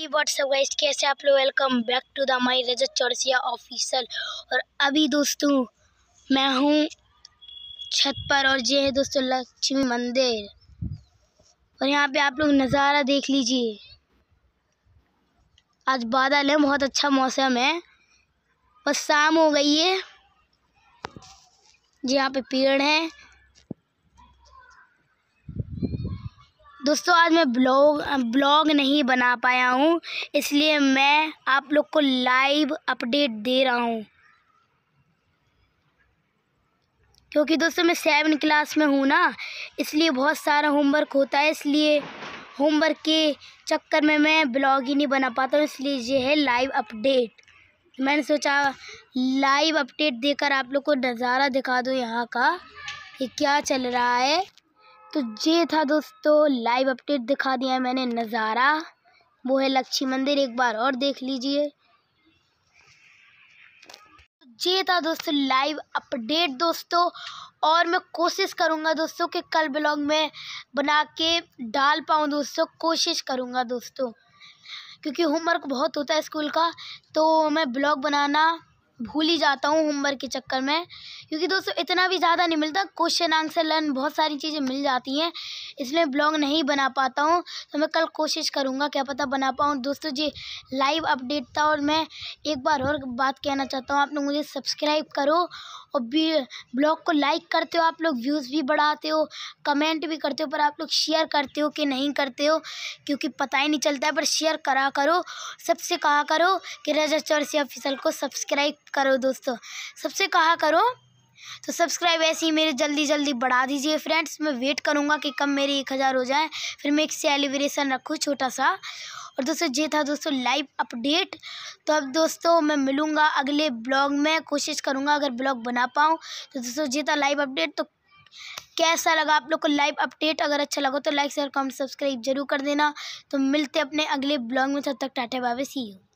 WhatsApp guys कैसे आप लोग welcome back to the my Rajat Chaurasia official और अभी दोस्तों मैं हूँ छत पर और ये है दोस्तों लक्ष्मी मंदिर और यहाँ पे आप लोग नज़ारा देख लीजिए आज बादल है बहुत अच्छा मौसम है बस शाम हो गई है जी यहाँ पे पेड़ हैं दोस्तों आज मैं ब्लॉग ब्लॉग नहीं बना पाया हूँ इसलिए मैं आप लोग को लाइव अपडेट दे रहा हूँ क्योंकि दोस्तों मैं सेवन क्लास में हूँ ना इसलिए बहुत सारा होमवर्क होता है इसलिए होमवर्क के चक्कर में मैं ब्लॉग ही नहीं बना पाता हूँ इसलिए ये है लाइव अपडेट मैंने सोचा लाइव अपडेट देकर आप लोग को नज़ारा दिखा दो यहाँ का कि क्या चल रहा है तो ये था दोस्तों लाइव अपडेट दिखा दिया है मैंने नज़ारा वो है लक्ष्मी मंदिर एक बार और देख लीजिए तो ये था दोस्तों लाइव अपडेट दोस्तों और मैं कोशिश करूँगा दोस्तों कि कल ब्लॉग में बना के डाल पाऊँ दोस्तों कोशिश करूँगा दोस्तों क्योंकि होमवर्क बहुत होता है स्कूल का तो मैं ब्लॉग बनाना भूल ही जाता हूँ होमवर्क के चक्कर में क्योंकि दोस्तों इतना भी ज़्यादा नहीं मिलता क्वेश्चन आंसर लर्न बहुत सारी चीज़ें मिल जाती हैं इसलिए ब्लॉग नहीं बना पाता हूँ तो मैं कल कोशिश करूँगा क्या पता बना पाऊँ दोस्तों जी लाइव अपडेट था और मैं एक बार और बात कहना चाहता हूँ आप लोग मुझे सब्सक्राइब करो और भी ब्लॉग को लाइक करते हो आप लोग व्यूज़ भी बढ़ाते हो कमेंट भी करते हो पर आप लोग शेयर करते हो कि नहीं करते हो क्योंकि पता ही नहीं चलता है पर शेयर करा करो सबसे कहा करो कि रजा चौरसी ऑफिसल को सब्सक्राइब करो दोस्तों सबसे कहा करो तो सब्सक्राइब ऐसे ही मेरे जल्दी जल्दी बढ़ा दीजिए फ्रेंड्स मैं वेट करूँगा कि कब मेरे एक हज़ार हो जाए फिर मैं एक सेलिब्रेशन रखूँ छोटा सा और दोस्तों ये था दोस्तों लाइव अपडेट तो अब दोस्तों मैं मिलूँगा अगले ब्लॉग में कोशिश करूँगा अगर ब्लॉग बना पाऊँ तो दोस्तों ये था लाइव अपडेट तो कैसा लगा आप लोग को लाइव अपडेट अगर अच्छा लगा तो लाइक शेयर कमेंट सब्सक्राइब जरूर कर देना तो मिलते अपने अगले ब्लॉग में तब तक टाटा बाबे सी यू